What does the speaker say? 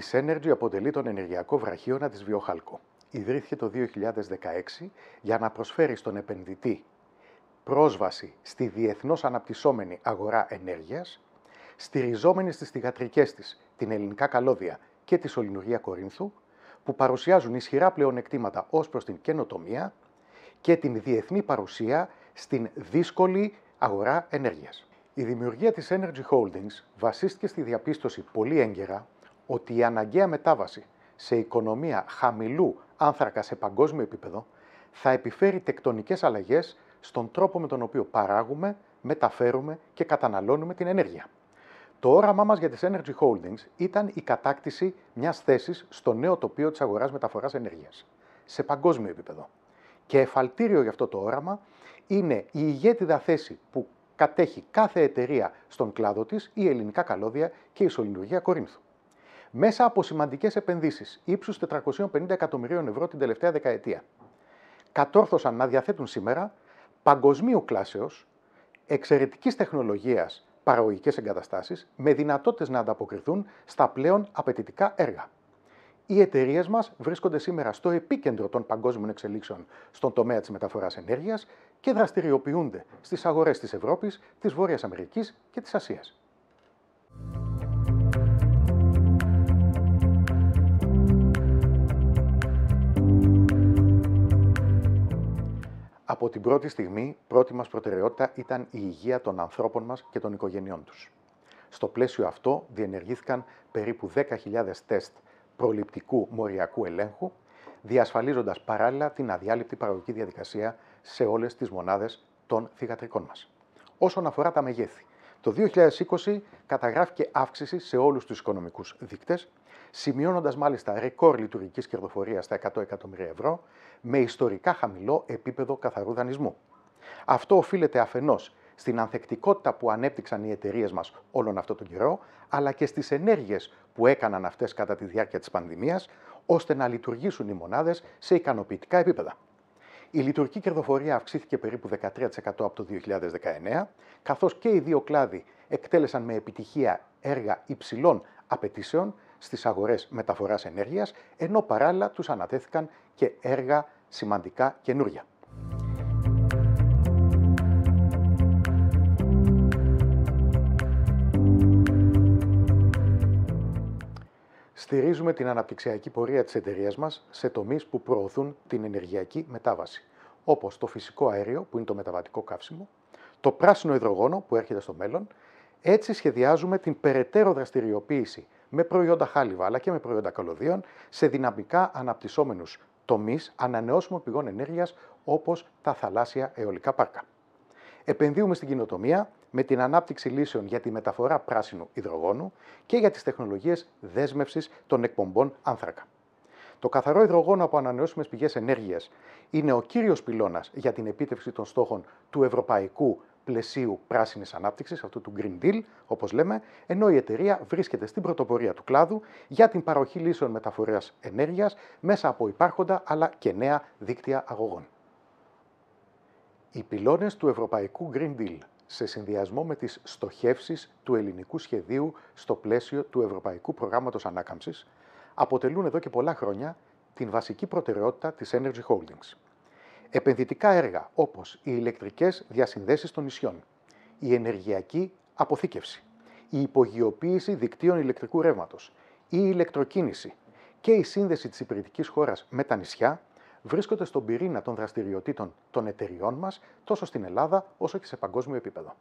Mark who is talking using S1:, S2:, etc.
S1: Η Energy αποτελεί τον ενεργειακό βραχίωνα της Βιοχαλκό. Ιδρύθηκε το 2016 για να προσφέρει στον επενδυτή πρόσβαση στη διεθνώς αναπτυσσόμενη αγορά ενέργειας, στηριζόμενη στις θηγατρικές της, την ελληνικά καλώδια και τη Σολυνουργία Κορίνθου, που παρουσιάζουν ισχυρά πλεονεκτήματα ως προς την καινοτομία και την διεθνή παρουσία στην δύσκολη αγορά ενέργειας. Η δημιουργία της Energy Holdings βασίστηκε στη διαπίστωση πολύ έγκαιρα ότι η αναγκαία μετάβαση σε οικονομία χαμηλού άνθρακα σε παγκόσμιο επίπεδο θα επιφέρει τεκτονικές αλλαγές στον τρόπο με τον οποίο παράγουμε, μεταφέρουμε και καταναλώνουμε την ενέργεια. Το όραμά μας για τις Energy Holdings ήταν η κατάκτηση μιας θέσης στο νέο τοπίο της αγοράς μεταφοράς ενέργειας, σε παγκόσμιο επίπεδο. Και εφαλτήριο για αυτό το όραμα είναι η ηγέτιδα θέση που κατέχει κάθε εταιρεία στον κλάδο της, η ελληνικά καλώδια και η σωληνουργία Κορίνθου μέσα από σημαντικές επενδύσεις ύψους 450 εκατομμυρίων ευρώ την τελευταία δεκαετία. Κατόρθωσαν να διαθέτουν σήμερα παγκοσμίου κλάσεως, εξαιρετικής τεχνολογίας παραγωγικές εγκαταστάσεις με δυνατότητες να ανταποκριθούν στα πλέον απαιτητικά έργα. Οι εταιρείες μας βρίσκονται σήμερα στο επίκεντρο των παγκόσμιων εξελίξεων στον τομέα της μεταφοράς ενέργειας και δραστηριοποιούνται στις αγορές της Ευρώπης, της Βόρειας Αμερικής και της Ασίας. Από την πρώτη στιγμή, πρώτη μας προτεραιότητα ήταν η υγεία των ανθρώπων μας και των οικογενειών τους. Στο πλαίσιο αυτό διενεργήθηκαν περίπου 10.000 τεστ προληπτικού μοριακού ελέγχου, διασφαλίζοντας παράλληλα την αδιάλειπτη παραγωγική διαδικασία σε όλες τις μονάδες των θηγατρικών μας. Όσον αφορά τα μεγέθη, το 2020 καταγράφηκε αύξηση σε όλους τους οικονομικούς δείκτες, σημειώνοντας μάλιστα ρεκόρ λειτουργικής κερδοφορίας στα 100 εκατομμύρια ευρώ, με ιστορικά χαμηλό επίπεδο καθαρού δανεισμού. Αυτό οφείλεται αφενός στην ανθεκτικότητα που ανέπτυξαν οι εταιρείες μας όλον αυτόν τον καιρό, αλλά και στις ενέργειες που έκαναν αυτές κατά τη διάρκεια της πανδημίας, ώστε να λειτουργήσουν οι μονάδες σε ικανοποιητικά επίπεδα. Η λειτουργική κερδοφορία αυξήθηκε περίπου 13% από το 2019, καθώς και οι δύο κλάδοι εκτέλεσαν με επιτυχία έργα υψηλών απαιτήσεων στις αγορές μεταφοράς ενέργειας, ενώ παράλληλα τους ανατέθηκαν και έργα σημαντικά καινούρια. Στηρίζουμε την αναπτυξιακή πορεία της εταιρείας μας σε τομείς που προωθούν την ενεργειακή μετάβαση, όπως το φυσικό αέριο, που είναι το μεταβατικό καύσιμο, το πράσινο υδρογόνο, που έρχεται στο μέλλον. Έτσι σχεδιάζουμε την περαιτέρω δραστηριοποίηση με προϊόντα χάλιβα αλλά και με προϊόντα καλωδίων σε δυναμικά αναπτυσσόμενους τομείς ανανεώσιμων πηγών ενέργειας όπως τα θαλάσσια αιωλικά πάρκα. Επενδύουμε στην κοινοτομία, με την ανάπτυξη λύσεων για τη μεταφορά πράσινου υδρογόνου και για τις τεχνολογίες δέσμευσης των εκπομπών άνθρακα. Το καθαρό υδρογόνο από ανανεώσιμες πηγές ενέργειας είναι ο κύριος πυλώνας για την επίτευξη των στόχων του ευρωπαϊκού πλαισίου πράσινης ανάπτυξης, αυτού του Green Deal, όπως λέμε, ενώ η εταιρεία βρίσκεται στην πρωτοπορία του κλάδου για την παροχή λύσεων μεταφοράς ενέργειας μέσα από υπάρχοντα αλλά και νέα δίκτυα αγωγών. Οι πυλώνες του Ευρωπαϊκού Green Deal σε συνδυασμό με τις στοχεύσεις του ελληνικού σχεδίου στο πλαίσιο του Ευρωπαϊκού Προγράμματος Ανάκαμψης, αποτελούν εδώ και πολλά χρόνια την βασική προτεραιότητα της Energy Holdings. Επενδυτικά έργα όπως οι ηλεκτρικές διασυνδέσεις των νησιών, η ενεργειακή αποθήκευση, η υπογειοποίηση δικτύων ηλεκτρικού ρεύματος, η ηλεκτροκίνηση και η σύνδεση της υπηρετικής χώρας με τα νησιά βρίσκονται στον πυρήνα των δραστηριοτήτων των εταιριών μας τόσο στην Ελλάδα όσο και σε παγκόσμιο επίπεδο.